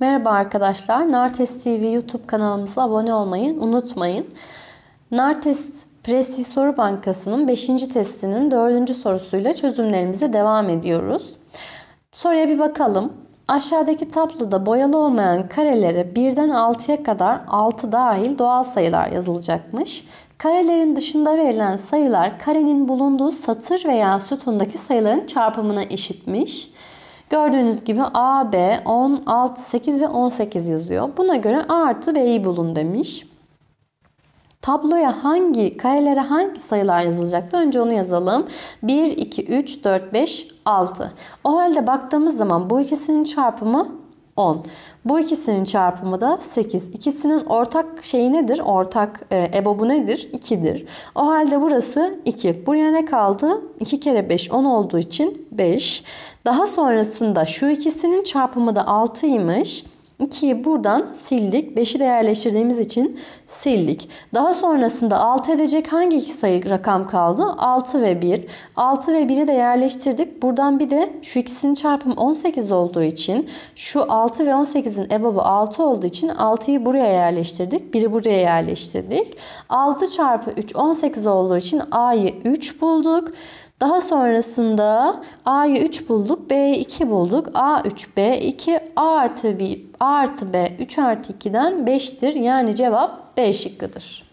Merhaba arkadaşlar. Nartes TV YouTube kanalımıza abone olmayı unutmayın. Nartes Prestij Soru Bankası'nın 5. testinin 4. sorusuyla çözümlerimize devam ediyoruz. Soruya bir bakalım. Aşağıdaki tabloda boyalı olmayan karelere 1'den 6'ya kadar 6 dahil doğal sayılar yazılacakmış. Karelerin dışında verilen sayılar karenin bulunduğu satır veya sütundaki sayıların çarpımına eşitmiş. Gördüğünüz gibi A, B, 10, 6, 8 ve 18 yazıyor. Buna göre A artı B'yi bulun demiş. Tabloya hangi, karelere hangi sayılar yazılacak? Önce onu yazalım. 1, 2, 3, 4, 5, 6. O halde baktığımız zaman bu ikisinin çarpımı 10. Bu ikisinin çarpımı da 8. İkisinin ortak şeyi nedir? Ortak e, ebobu nedir? 2'dir. O halde burası 2. Buraya ne kaldı? 2 kere 5 10 olduğu için 5. Daha sonrasında şu ikisinin çarpımı da 6'ymış. 2'yi buradan sildik. 5'i de yerleştirdiğimiz için sildik. Daha sonrasında 6 edecek hangi iki sayı rakam kaldı? 6 ve 1. 6 ve 1'i de yerleştirdik. Buradan bir de şu ikisinin çarpımı 18 olduğu için şu 6 ve 18'in ebabı 6 olduğu için 6'yı buraya yerleştirdik. 1'i buraya yerleştirdik. 6 çarpı 3 18 olduğu için A'yı 3 bulduk. Daha sonrasında A'yı 3 bulduk, B'yi 2 bulduk. A 3, B 2, A artı, B, A artı B 3 artı 2'den 5'tir. Yani cevap B şıkkıdır.